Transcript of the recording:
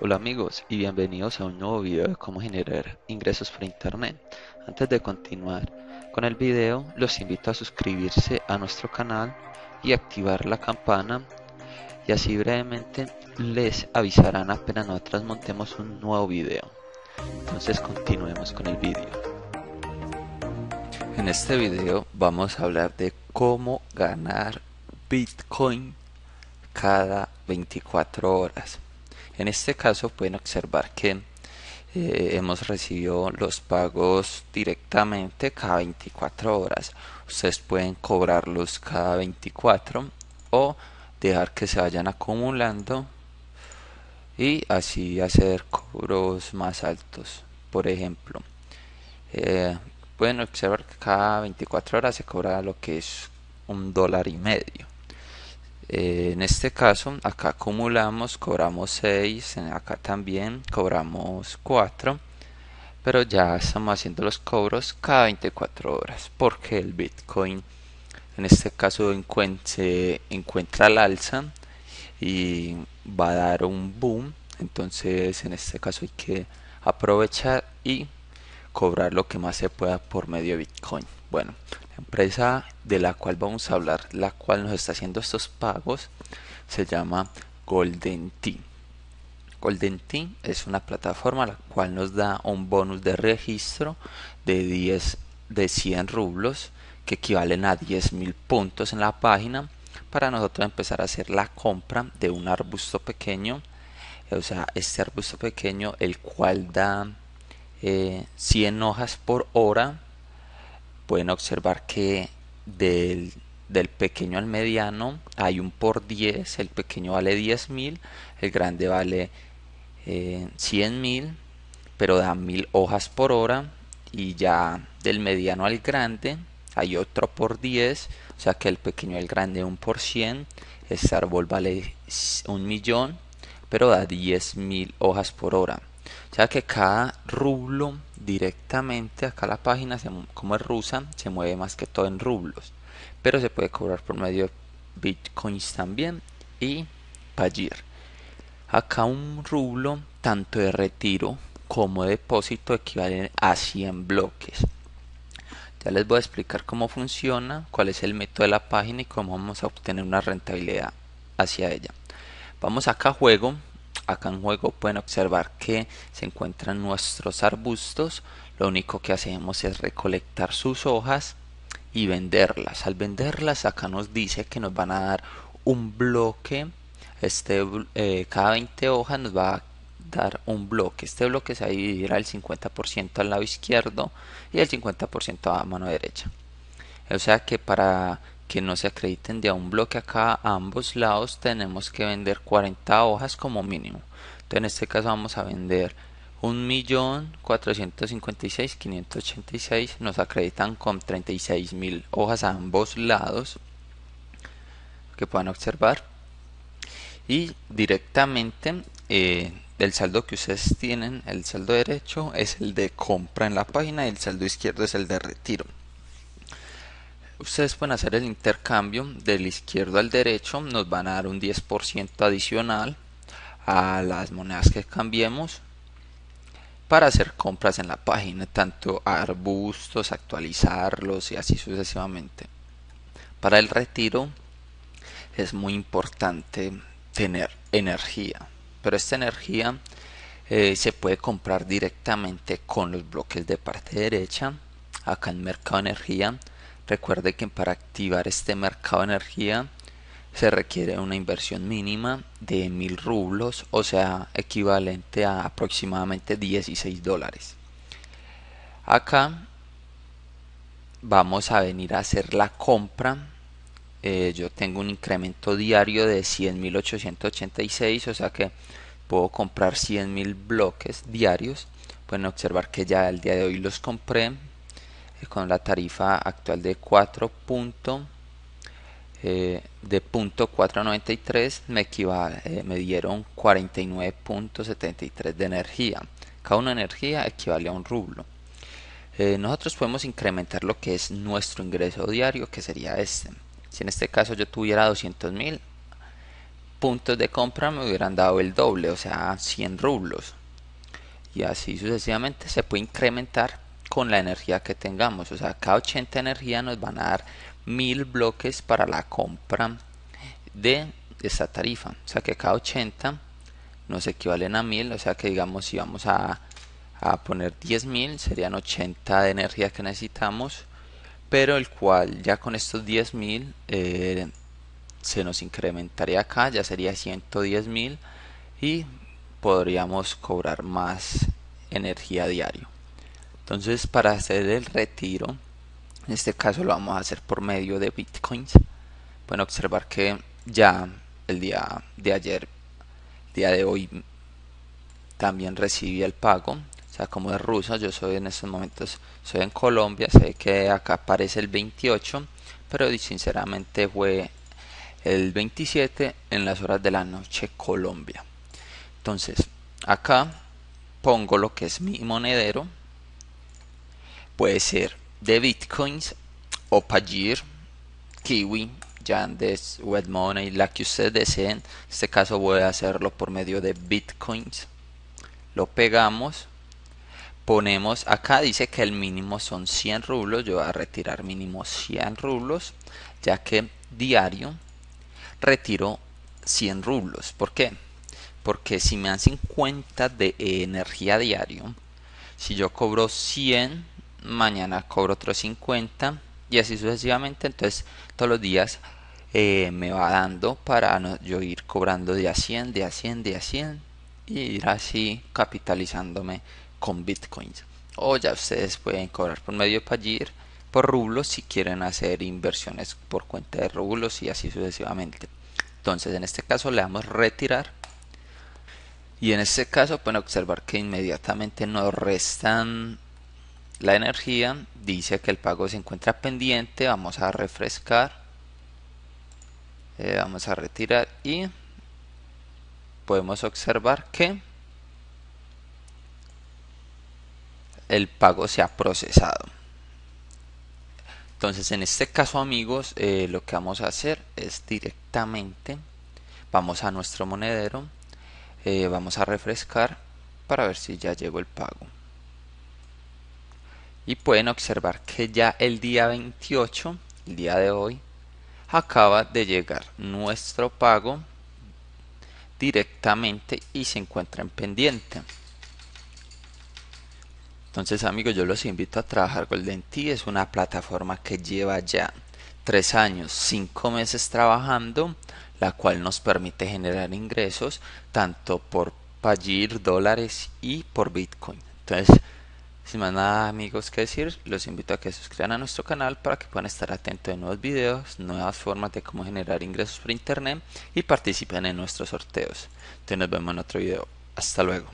Hola amigos y bienvenidos a un nuevo video de cómo generar ingresos por internet. Antes de continuar con el video, los invito a suscribirse a nuestro canal y activar la campana y así brevemente les avisarán apenas nosotras montemos un nuevo video. Entonces continuemos con el video. En este video vamos a hablar de cómo ganar Bitcoin cada 24 horas. En este caso pueden observar que eh, hemos recibido los pagos directamente cada 24 horas. Ustedes pueden cobrarlos cada 24 o dejar que se vayan acumulando y así hacer cobros más altos. Por ejemplo, eh, pueden observar que cada 24 horas se cobra lo que es un dólar y medio. Eh, en este caso, acá acumulamos, cobramos 6, acá también cobramos 4, pero ya estamos haciendo los cobros cada 24 horas porque el Bitcoin en este caso se encuentra al alza y va a dar un boom. Entonces, en este caso hay que aprovechar y cobrar lo que más se pueda por medio de Bitcoin. Bueno, la empresa de la cual vamos a hablar, la cual nos está haciendo estos pagos, se llama Golden Team. Golden Team es una plataforma la cual nos da un bonus de registro de 10 de 100 rublos que equivalen a 10.000 puntos en la página para nosotros empezar a hacer la compra de un arbusto pequeño, o sea, este arbusto pequeño el cual da 100 eh, hojas por hora, pueden observar que del, pequeño al mediano hay un por 10, el pequeño vale 10.000, el grande vale 100.000, eh, pero da 1.000 hojas por hora y ya del mediano al grande hay otro por 10, o sea que el pequeño al grande Un por 100, este árbol vale un millón, pero da 10.000 hojas por hora ya que cada rublo directamente, acá la página, como es rusa, se mueve más que todo en rublos. Pero se puede cobrar por medio de bitcoins también y Pagir. Acá un rublo tanto de retiro como de depósito equivale a 100 bloques. Ya les voy a explicar cómo funciona, cuál es el método de la página y cómo vamos a obtener una rentabilidad hacia ella. Vamos acá juego, acá en juego pueden observar que se encuentran nuestros arbustos lo único que hacemos es recolectar sus hojas y venderlas al venderlas acá nos dice que nos van a dar un bloque este eh, cada 20 hojas nos va a dar un bloque este bloque se va a dividir al 50% al lado izquierdo y el 50% a mano derecha o sea que para que no se acrediten de a un bloque acá a ambos lados tenemos que vender 40 hojas como mínimo entonces en este caso vamos a vender 1.456.586 nos acreditan con 36.000 hojas a ambos lados que puedan observar y directamente eh, del saldo que ustedes tienen, el saldo derecho es el de compra en la página y el saldo izquierdo es el de retiro ustedes pueden hacer el intercambio del izquierdo al derecho, nos van a dar un 10% adicional a las monedas que cambiemos para hacer compras en la página, tanto arbustos, actualizarlos y así sucesivamente. Para el retiro es muy importante tener energía, pero esta energía eh, se puede comprar directamente con los bloques de parte derecha, acá en Mercado Energía, Recuerde que para activar este mercado de energía se requiere una inversión mínima de 1000 rublos, o sea, equivalente a aproximadamente 16 dólares. Acá vamos a venir a hacer la compra. Eh, yo tengo un incremento diario de 100.886, o sea que puedo comprar 100.000 bloques diarios. Pueden observar que ya el día de hoy los compré, con la tarifa actual de 4 eh, de 493 me, equivale, eh, me dieron 49.73 de energía. Cada una energía equivale a un rublo. Eh, nosotros podemos incrementar lo que es nuestro ingreso diario, que sería este. Si en este caso yo tuviera 200.000 mil puntos de compra, me hubieran dado el doble, o sea, 100 rublos. Y así sucesivamente se puede incrementar con la energía que tengamos. O sea, cada 80 energía nos van a dar 1000 bloques para la compra de esa tarifa. O sea que cada 80 nos equivalen a 1000. O sea que digamos si vamos a, a poner 10.000 serían 80 de energía que necesitamos. Pero el cual ya con estos 10.000 eh, se nos incrementaría acá. Ya sería 110.000 y podríamos cobrar más energía diario. Entonces, para hacer el retiro, en este caso lo vamos a hacer por medio de bitcoins. Pueden observar que ya el día de ayer, el día de hoy, también recibí el pago. O sea, como es rusa, yo soy en estos momentos, soy en Colombia, sé que acá aparece el 28, pero sinceramente fue el 27 en las horas de la noche Colombia. Entonces, acá pongo lo que es mi monedero, puede ser de Bitcoins, o Pagir, Kiwi, Yandex, WebMoney, la que ustedes deseen. En este caso voy a hacerlo por medio de Bitcoins. Lo pegamos. Ponemos acá, dice que el mínimo son 100 rublos. Yo voy a retirar mínimo 100 rublos, ya que diario retiro 100 rublos. ¿Por qué? Porque si me dan 50 de energía diario, si yo cobro 100 mañana cobro otros 50 y así sucesivamente. Entonces todos los días eh, me va dando para yo ir cobrando de a 100, de a 100, de a 100 y ir así capitalizándome con bitcoins. O ya ustedes pueden cobrar por medio de Pagir, por rublos si quieren hacer inversiones por cuenta de rublos y así sucesivamente. Entonces en este caso le damos retirar y en este caso pueden observar que inmediatamente nos restan la energía dice que el pago se encuentra pendiente vamos a refrescar eh, vamos a retirar y podemos observar que el pago se ha procesado entonces en este caso amigos eh, lo que vamos a hacer es directamente vamos a nuestro monedero eh, vamos a refrescar para ver si ya llegó el pago y pueden observar que ya el día 28, el día de hoy, acaba de llegar nuestro pago directamente y se encuentra en pendiente. Entonces amigos, yo los invito a trabajar con Denti, es una plataforma que lleva ya tres años, cinco meses trabajando, la cual nos permite generar ingresos tanto por Pagir, dólares y por Bitcoin. Entonces sin más nada amigos que decir, los invito a que se suscriban a nuestro canal para que puedan estar atentos a nuevos videos, nuevas formas de cómo generar ingresos por internet y participen en nuestros sorteos. Entonces nos vemos en otro video. Hasta luego.